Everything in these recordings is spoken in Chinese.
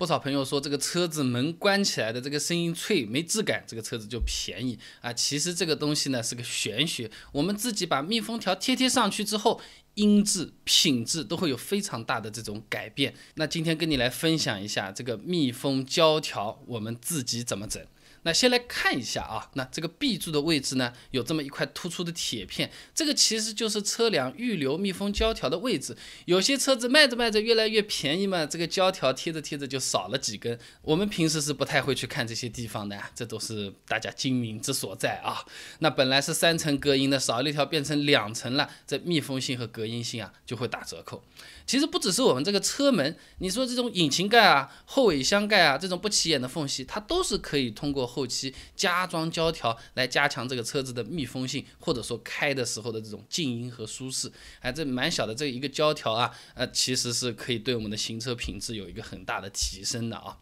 不少朋友说，这个车子门关起来的这个声音脆，没质感，这个车子就便宜啊。其实这个东西呢是个玄学，我们自己把密封条贴贴上去之后。音质品质都会有非常大的这种改变。那今天跟你来分享一下这个密封胶条，我们自己怎么整？那先来看一下啊，那这个 B 柱的位置呢，有这么一块突出的铁片，这个其实就是车辆预留密封胶条的位置。有些车子卖着卖着越来越便宜嘛，这个胶条贴着贴着就少了几根。我们平时是不太会去看这些地方的，这都是大家精明之所在啊。那本来是三层隔音的，少了一条变成两层了，这密封性和隔音。音性啊就会打折扣。其实不只是我们这个车门，你说这种引擎盖啊、后尾箱盖啊这种不起眼的缝隙，它都是可以通过后期加装胶条来加强这个车子的密封性，或者说开的时候的这种静音和舒适。哎，这蛮小的这一个胶条啊，呃，其实是可以对我们的行车品质有一个很大的提升的啊。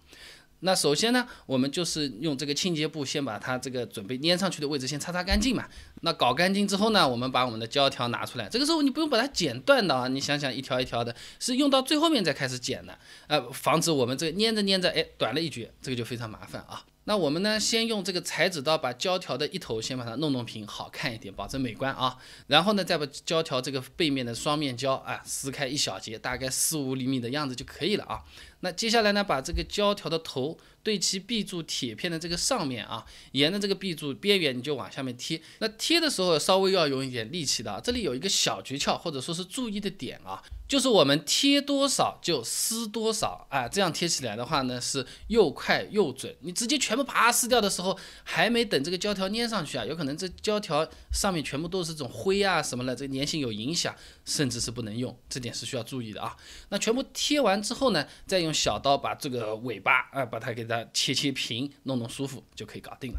那首先呢，我们就是用这个清洁布先把它这个准备粘上去的位置先擦擦干净嘛。那搞干净之后呢，我们把我们的胶条拿出来。这个时候你不用把它剪断的啊，你想想一条一条的，是用到最后面再开始剪的，呃，防止我们这个粘着粘着，哎，短了一截，这个就非常麻烦啊。那我们呢，先用这个裁纸刀把胶条的一头先把它弄弄平，好看一点，保证美观啊。然后呢，再把胶条这个背面的双面胶啊撕开一小截，大概四五厘米的样子就可以了啊。那接下来呢，把这个胶条的头。对齐壁柱铁片的这个上面啊，沿着这个壁柱边缘，你就往下面贴。那贴的时候稍微要用一点力气的啊。这里有一个小诀窍，或者说是注意的点啊，就是我们贴多少就撕多少啊。这样贴起来的话呢，是又快又准。你直接全部把它撕掉的时候，还没等这个胶条粘上去啊，有可能这胶条上面全部都是这种灰啊什么的，这粘性有影响，甚至是不能用。这点是需要注意的啊。那全部贴完之后呢，再用小刀把这个尾巴啊，把它给它。切切平，弄弄舒服就可以搞定了。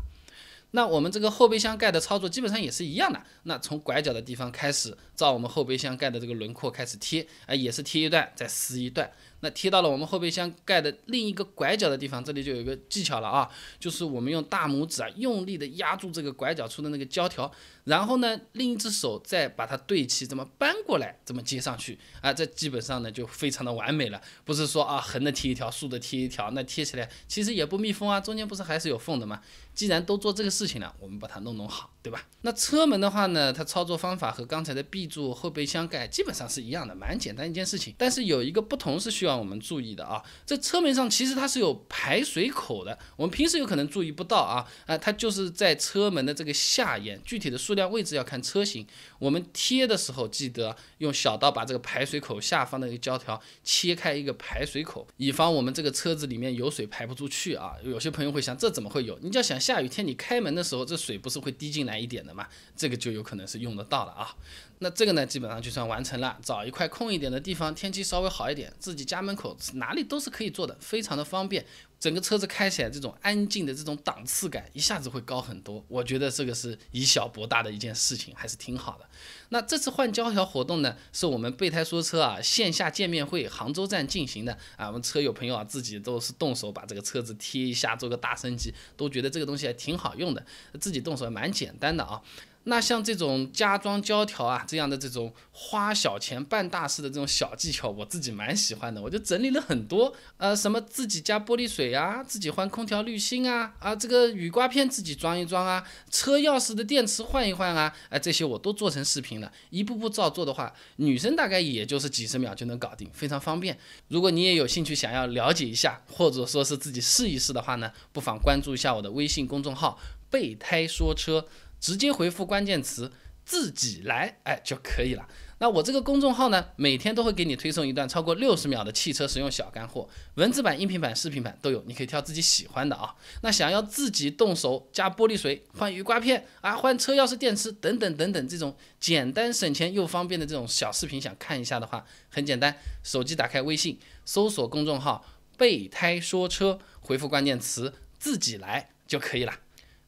那我们这个后备箱盖的操作基本上也是一样的。那从拐角的地方开始，照我们后备箱盖的这个轮廓开始贴，啊，也是贴一段，再撕一段。那贴到了我们后备箱盖的另一个拐角的地方，这里就有一个技巧了啊，就是我们用大拇指啊，用力的压住这个拐角处的那个胶条，然后呢，另一只手再把它对齐，怎么搬过来，怎么接上去啊？这基本上呢就非常的完美了，不是说啊，横的贴一条，竖的贴一条，那贴起来其实也不密封啊，中间不是还是有缝的吗？既然都做这个事情了，我们把它弄弄好，对吧？那车门的话呢，它操作方法和刚才的 B 柱后备箱盖基本上是一样的，蛮简单一件事情，但是有一个不同是需要。让我们注意的啊，这车门上其实它是有排水口的，我们平时有可能注意不到啊，啊，它就是在车门的这个下沿，具体的数量位置要看车型。我们贴的时候记得用小刀把这个排水口下方的一个胶条切开一个排水口，以防我们这个车子里面有水排不出去啊。有些朋友会想，这怎么会有？你就要想，下雨天你开门的时候，这水不是会滴进来一点的吗？这个就有可能是用得到的啊。那这个呢，基本上就算完成了，找一块空一点的地方，天气稍微好一点，自己家。家门口哪里都是可以做的，非常的方便。整个车子开起来，这种安静的这种档次感一下子会高很多。我觉得这个是以小博大的一件事情，还是挺好的。那这次换胶条活动呢，是我们备胎说车啊线下见面会杭州站进行的啊。我们车友朋友啊自己都是动手把这个车子贴一下，做个大升级，都觉得这个东西还挺好用的，自己动手还蛮简单的啊。那像这种加装胶条啊，这样的这种花小钱办大事的这种小技巧，我自己蛮喜欢的。我就整理了很多，呃，什么自己加玻璃水啊，自己换空调滤芯啊，啊，这个雨刮片自己装一装啊，车钥匙的电池换一换啊，哎，这些我都做成视频了。一步步照做的话，女生大概也就是几十秒就能搞定，非常方便。如果你也有兴趣想要了解一下，或者说是自己试一试的话呢，不妨关注一下我的微信公众号“备胎说车”。直接回复关键词“自己来”哎就可以了。那我这个公众号呢，每天都会给你推送一段超过六十秒的汽车实用小干货，文字版、音频版、视频版都有，你可以挑自己喜欢的啊。那想要自己动手加玻璃水、换雨刮片啊、换车钥匙电池等等等等这种简单省钱又方便的这种小视频，想看一下的话，很简单，手机打开微信，搜索公众号“备胎说车”，回复关键词“自己来”就可以了。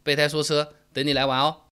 备胎说车。等你来玩哦！